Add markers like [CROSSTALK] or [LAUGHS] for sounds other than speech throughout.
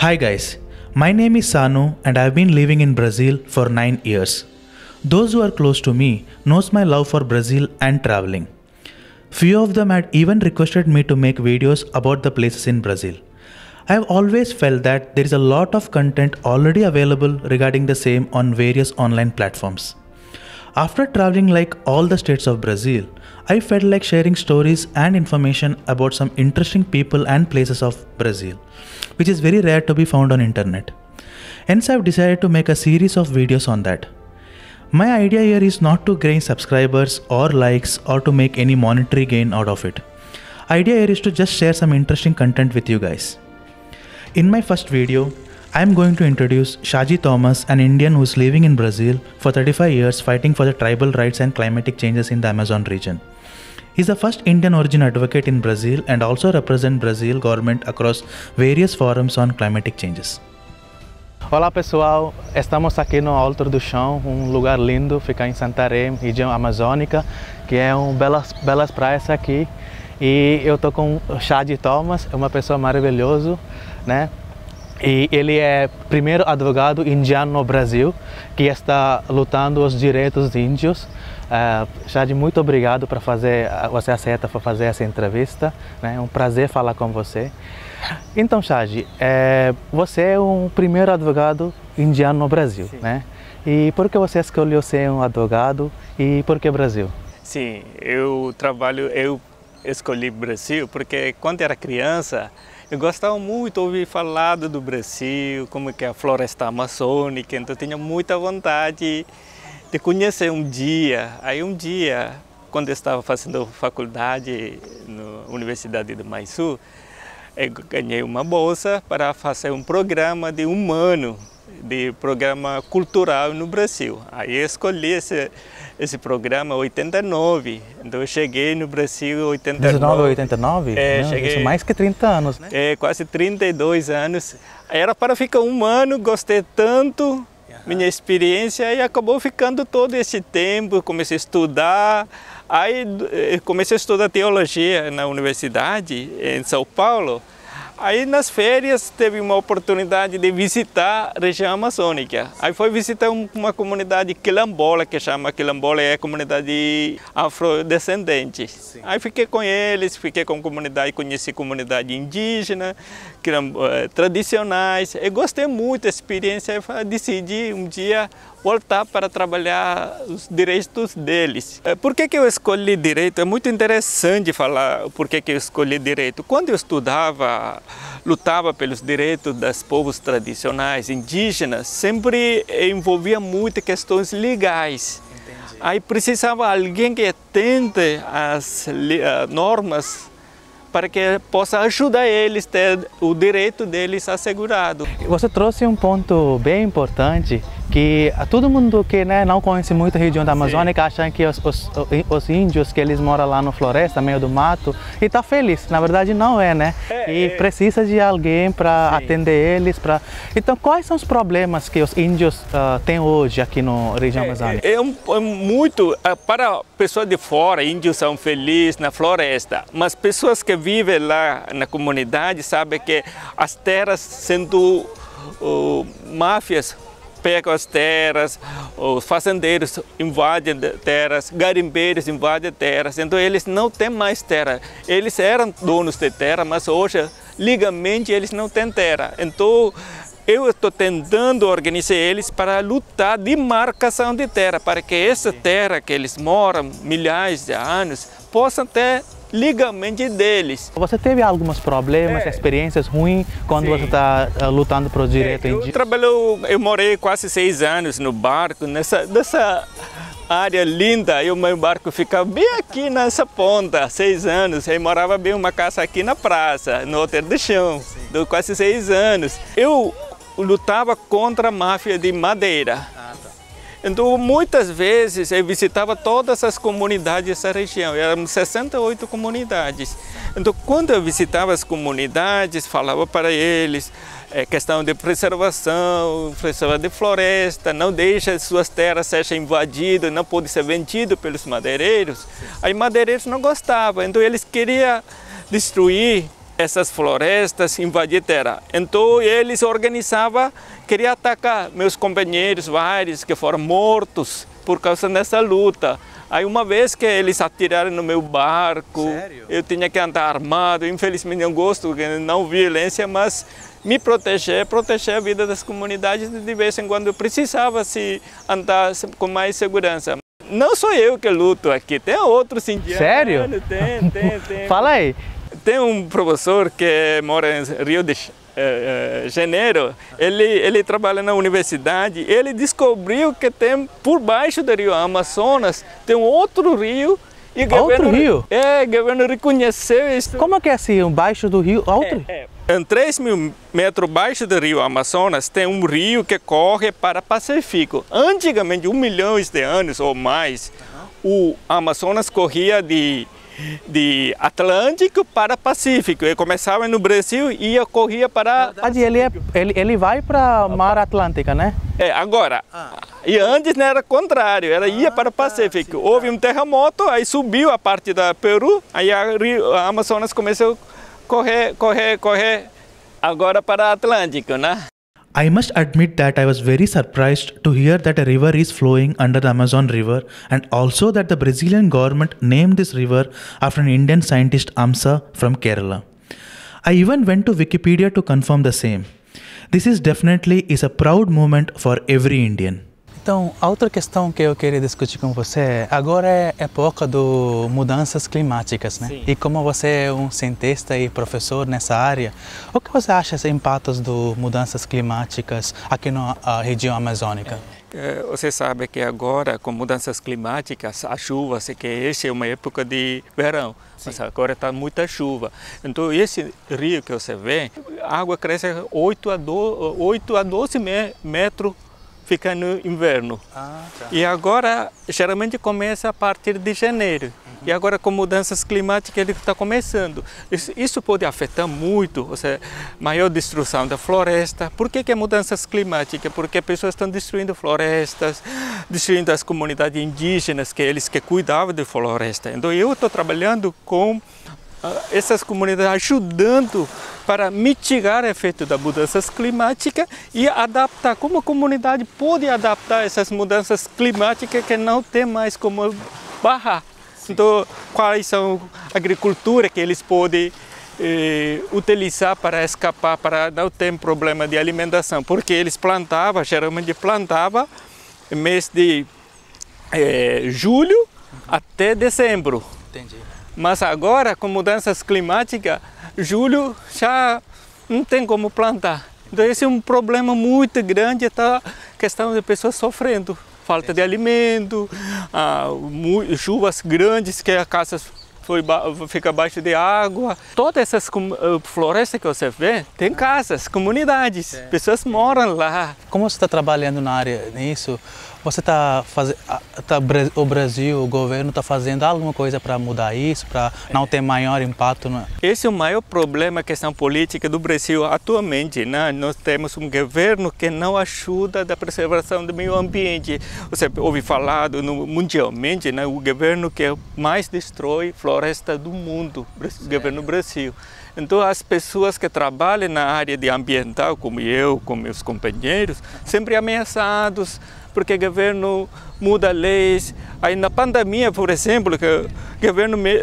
Hi guys, my name is Sanu and I've been living in Brazil for 9 years. Those who are close to me knows my love for Brazil and traveling. Few of them had even requested me to make videos about the places in Brazil. I have always felt that there is a lot of content already available regarding the same on various online platforms. After traveling like all the states of Brazil, I felt like sharing stories and information about some interesting people and places of Brazil, which is very rare to be found on internet. Hence I've decided to make a series of videos on that. My idea here is not to gain subscribers or likes or to make any monetary gain out of it. Idea here is to just share some interesting content with you guys. In my first video, I'm going to introduce Shaji Thomas, an Indian who's living in Brazil for 35 years fighting for the tribal rights and climatic changes in the Amazon region. He's the first Indian origin advocate in Brazil and also represents Brazil government across various forums on climatic changes. Olá pessoal, estamos aqui no Alto do Chão, um lugar lindo, fica em Santarém, região amazônica, que é um belas belas praias aqui. E eu tô com o Chad Thomas, é uma pessoa maravilhosa, né? E ele é primeiro advogado indiano no Brasil que está lutando os direitos índios. Uh, eh, Chad, muito obrigado por fazer eh, você aceita para fazer essa entrevista. Né? É um prazer falar com você. Então, Chad, é, eh, você é um primeiro advogado indiano no Brasil, Sim. né? E por que você escolheu ser um advogado e por que Brasil? Sim, eu trabalho, eu escolhi Brasil porque quando era criança eu gostava muito de ouvir falar do Brasil, como é que é a floresta amazônica, então tinha muita vontade de conhecer um dia. Aí um dia, quando eu estava fazendo faculdade na Universidade do Maisu, eu ganhei uma bolsa para fazer um programa de um ano, de programa cultural no Brasil. Aí eu escolhi esse esse programa 89. Então eu cheguei no Brasil 89. 19 89? É, Não, cheguei. Isso mais que 30 anos, né? É, quase 32 anos. Era para ficar um ano, gostei tanto minha experiência e acabou ficando todo esse tempo, comecei a estudar. Aí eh, comecei a estudar teologia na universidade em São Paulo. Aí nas férias teve uma oportunidade de visitar a região amazônica. Aí foi visitar uma comunidade quilambola, que chama quilambola, é a comunidade afrodescendente. Sim. Aí fiquei com eles, fiquei com a comunidade, conheci a comunidade indígena, eh, tradicionais. Eu gostei muito da experiência e decidi um dia voltar para trabalhar os direitos deles. Eh, por que, que eu escolhi direito? É muito interessante falar por que, que eu escolhi direito. Quando eu estudava, lutava pelos direitos dos povos tradicionais, indígenas, sempre envolvia muito questões legais. Entendi. Aí precisava alguém que atente às normas para que possa ajudar eles ter o direito deles assegurado. Você trouxe um ponto bem importante que todo mundo que né, não conhece muito a região da Amazônia acha que os, os, os, índios que eles moram lá na floresta, meio do mato, e tá feliz. Na verdade não é, né? É, e é. precisa de alguém para atender eles. Pra... Então quais são os problemas que os índios uh, têm hoje aqui na região é, é, É, um, é, muito, ah, para pessoas de fora, índios são felizes na floresta, mas pessoas que vivem lá na comunidade sabem que as terras sendo uh, máfias pegam as terras, os fazendeiros invadem terras, garimpeiros invadem terras, então eles não têm mais terra. Eles eram donos de terra, mas hoje, ligamente, eles não têm terra. Então, eu estou tentando organizar eles para lutar de marcação de terra, para que essa terra que eles moram milhares de anos possa ter ligamento deles. Você teve alguns problemas, é. experiências ruins quando Sim. você está uh, eh, lutando para o é, direito? É, eu eu morei quase seis anos no barco, nessa, nessa área linda, e o meu barco ficava bem aqui nessa ponta, seis anos. Eu morava bem uma casa aqui na praça, no Hotel de Chão, do quase seis anos. Eu lutava contra a máfia de madeira então, muitas vezes eu visitava todas as comunidades dessa região, eram 68 comunidades. Então, quando eu visitava as comunidades, falava para eles é, questão de preservação, preservação de floresta, não deixa suas terras sejam invadidas, não pode ser vendido pelos madeireiros. Aí madeireiros não gostavam, então eles queriam destruir essas florestas, invadir terra. Então eles organizava, queria atacar meus companheiros vários que foram mortos por causa dessa luta. Aí uma vez que eles atiraram no meu barco, Sério? eu tinha que andar armado, infelizmente não gosto de não violência, mas me proteger, proteger a vida das comunidades de vez em quando eu precisava se andar com mais segurança. Não sou eu que luto aqui, tem outros indianos. Sério? Tem, tem, tem. [LAUGHS] Fala aí, tem um professor que mora em Rio de eh, eh, Janeiro, ele, ele trabalha na universidade, ele descobriu que tem por baixo do rio Amazonas, tem um outro rio e outro governo, rio? É, o governo reconheceu isso. Como é que é assim, baixo do rio, é, outro? É, é. Em 3 mil metros baixo do rio Amazonas tem um rio que corre para Pacífico. Antigamente, um milhão de anos ou mais, uhum. o Amazonas corria de de Atlântico para Pacífico. Ele começava no Brasil e corria para... Ah, ele, é, ele, ele vai para Mar Atlântica, né? É, agora... Ah. E antes né, era contrário, era ah, ia para o tá, Pacífico. Tá, sim, tá. Houve um terremoto, aí subiu a parte da Peru, aí a, Rio, a Amazonas começou a correr, correr, correr agora para o Atlântico, né? I must admit that I was very surprised to hear that a river is flowing under the Amazon River and also that the Brazilian government named this river after an Indian scientist Amsa from Kerala. I even went to Wikipedia to confirm the same. This is definitely is a proud moment for every Indian. Então, a outra questão que eu queria discutir com você é, agora é época do mudanças climáticas, né? Sim. E como você é um cientista e professor nessa área, o que você acha dos impactos do mudanças climáticas aqui na região amazônica? É, é, você sabe que agora, com mudanças climáticas, a chuva, sei que esse é uma época de verão, Sim. mas agora está muita chuva. Então, esse rio que você vê, a água cresce 8 a 12, 8 a 12 metros fica no inverno. Ah, tá. E agora, geralmente começa a partir de janeiro. Uhum. E agora, com mudanças climáticas, ele está começando. Isso, isso, pode afetar muito, ou seja, maior destruição da floresta. Por que, que é mudanças climáticas? Porque pessoas estão destruindo florestas, destruindo as comunidades indígenas, que eles que cuidavam de floresta. Então, eu estou trabalhando com ah, essas comunidades ajudando para mitigar o efeito das mudanças climáticas e adaptar, como a comunidade pode adaptar essas mudanças climáticas que não tem mais como barrar. Sim. Então, quais são a agricultura que eles podem eh, utilizar para escapar, para não ter problema de alimentação, porque eles plantavam, geralmente plantavam mês de eh, julho uhum. até dezembro. Entendi. Mas agora, com mudanças climáticas, julho já não tem como plantar. Então esse é um problema muito grande, está questão de pessoas sofrendo. Falta de alimento, ah, chuvas grandes que as casas foi, fica abaixo de água. Todas essas eh, florestas que você vê, tem casas, comunidades, é. pessoas moram lá. Como você está trabalhando na área nisso? Você está fazendo, tá, tá o Brasil, o governo está fazendo alguma coisa para mudar isso, para não ter maior impacto? Não Esse é o maior problema, a questão política do Brasil atualmente. Né? Nós temos um governo que não ajuda da preservação do meio ambiente. Você ouve falado no, mundialmente, né? o governo que mais destrói florestas floresta do mundo, o governo Brasil. Então, as pessoas que trabalham na área de ambiental, como eu, como meus companheiros, sempre ameaçados, porque o governo muda leis. Aí na pandemia, por exemplo, que o governo eh,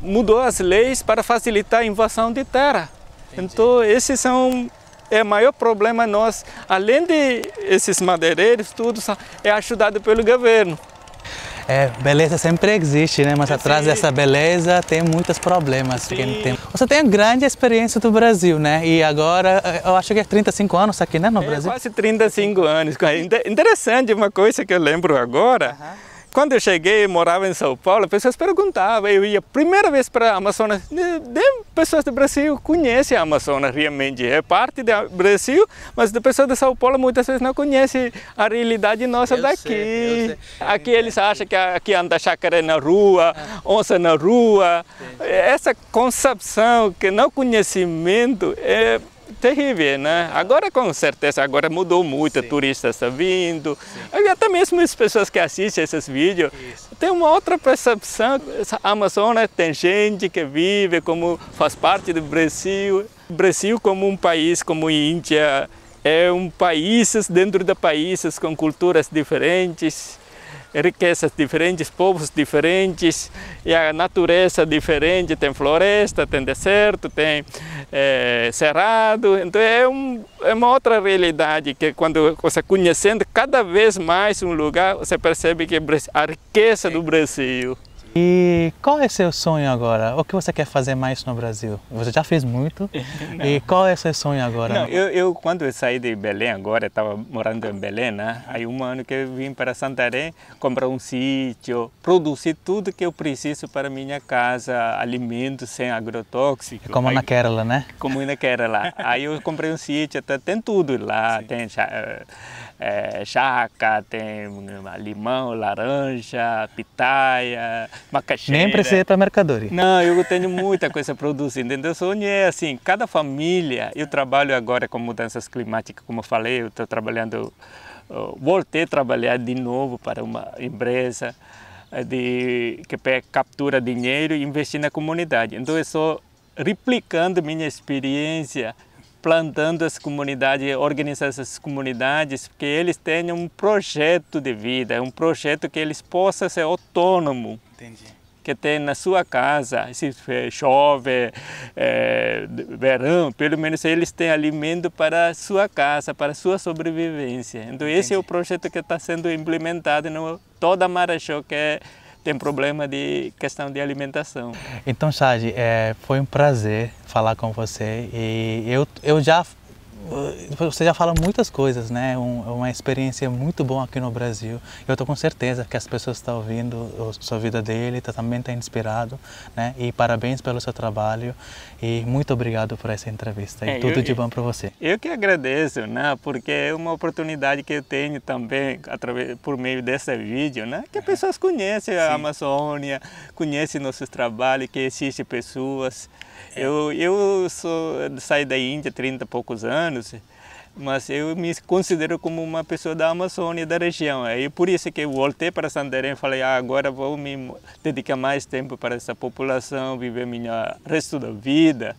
mudou as leis para facilitar a invasão de terra. Entendi. Então, esses são é o maior problema nós, além de esses madeireiros, tudo é ajudado pelo governo. É, beleza sempre existe, né? Mas atrás dessa beleza tem muitos problemas Sim. que tem. Você tem grande experiência do Brasil, né? E agora, eh, eu acho que é 35 anos aqui, né, no é, Brasil? quase 35 anos. Interessante, uma coisa que eu lembro agora... Uh -huh quando eu cheguei, morava em São Paulo, pessoas perguntavam, eu ia primeira vez para a Amazônia. de, de, pessoas do Brasil conhecem a Amazônia realmente, é parte do Brasil, mas de pessoas de São Paulo muitas vezes não conhecem a realidade nossa eu daqui. Sei, sei. Aqui eles acham que aqui anda chácara na rua, ah. onça na rua, essa concepção que não conhecimento é terrível, né? Agora com certeza, agora mudou muito, Sim. turistas estão tá vindo. Sim. Até mesmo as pessoas que assistem esses vídeos Isso. tem uma outra percepção. A Amazônia né? tem gente que vive como faz parte do Brasil. O Brasil como um país, como Índia, é um países dentro de países com culturas diferentes riquezas diferentes, povos diferentes, e a natureza diferente, tem floresta, tem deserto, tem é, cerrado, então é, um, é uma outra realidade que quando você conhecendo cada vez mais um lugar, você percebe que a riqueza do Brasil e qual é seu sonho agora? O que você quer fazer mais no Brasil? Você já fez muito. [LAUGHS] e qual é seu sonho agora? Não, eu, eu, quando eu saí de Belém agora, estava morando em Belém, né? Aí um ano que eu vim para Santarém, comprar um sítio, produzir tudo que eu preciso para minha casa, alimentos sem agrotóxico. Como Aí, na Kerala, né? Como na Kerala. Aí eu comprei um sítio, tá, tem tudo lá, Sim. tem eh, é, jaca, tem né, limão, laranja, pitaia, macaxeira. Nem precisa ir para mercadoria. Não, eu tenho muita coisa produzindo. Então, sonho é assim, cada família, eu trabalho agora com mudanças climáticas, como eu falei, eu estou trabalhando, voltei a trabalhar de novo para uma empresa eh, de, que captura dinheiro e investir na comunidade. Então, eu estou replicando minha experiência plantando as comunidades, organizando essas comunidades, que eles tenham um projeto de vida, um projeto que eles possam ser autônomos. Entendi que tem na sua casa, se é, chove, é, verão, pelo menos eles têm alimento para a sua casa, para a sua sobrevivência. Então Entendi. esse é o projeto que está sendo implementado em toda Marajó, que é, tem problema de questão de alimentação. Então, Chad, é, foi um prazer falar com você. E eu, eu já você já fala muitas coisas, né? Um, é uma experiência muito boa aqui no Brasil. Eu estou com certeza que as pessoas estão ouvindo a sua vida dele, tá, também está inspirado, né? E parabéns pelo seu trabalho e muito obrigado por essa entrevista. É, e tudo eu, de bom para você. Eu que agradeço, né? Porque é uma oportunidade que eu tenho também através por meio desse vídeo, né? Que as é. pessoas conhecem a Amazônia, conhecem nossos trabalhos, que existem pessoas. É. Eu eu sou saí da Índia 30 e poucos anos anos, mas eu me considero como uma pessoa da Amazônia, da região. É, e por isso que eu voltei para Santarém e falei, ah, agora vou me dedicar mais tempo para essa população, viver o resto da vida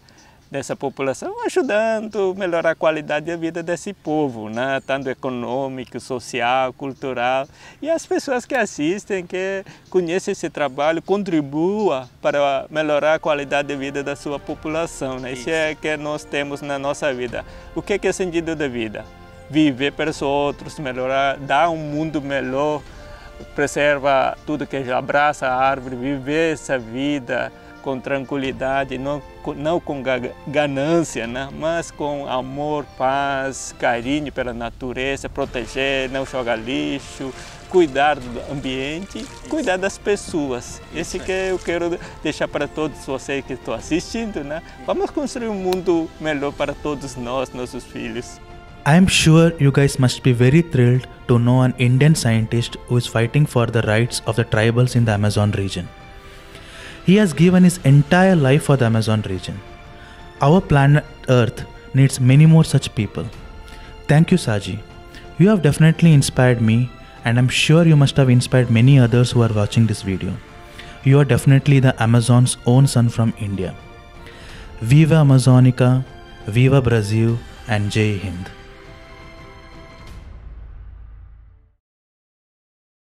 dessa população, ajudando a melhorar a qualidade de vida desse povo, né? tanto econômico, social, cultural. E as pessoas que assistem, que conhecem esse trabalho, contribuam para melhorar a qualidade de vida da sua população. Né? Isso. É Isso é que nós temos na nossa vida. O que é, é sentido da vida? Viver para os outros, melhorar, dar um mundo melhor, preserva tudo que já abraça a árvore, viver essa vida com tranquilidade, não, não com ganância, né? mas com amor, paz, carinho pela natureza, proteger, não jogar lixo, cuidar do ambiente, cuidar das pessoas. Esse que eu quero deixar para todos vocês que estão assistindo, né? Vamos construir um mundo melhor para todos nós, nossos filhos. I'm sure you guys must be very thrilled to know an Indian scientist who is fighting for the rights of the tribals in the Amazon region. He has given his entire life for the Amazon region. Our planet Earth needs many more such people. Thank you, Saji. You have definitely inspired me, and I'm sure you must have inspired many others who are watching this video. You are definitely the Amazon's own son from India. Viva Amazonica, Viva Brazil, and Jai Hind.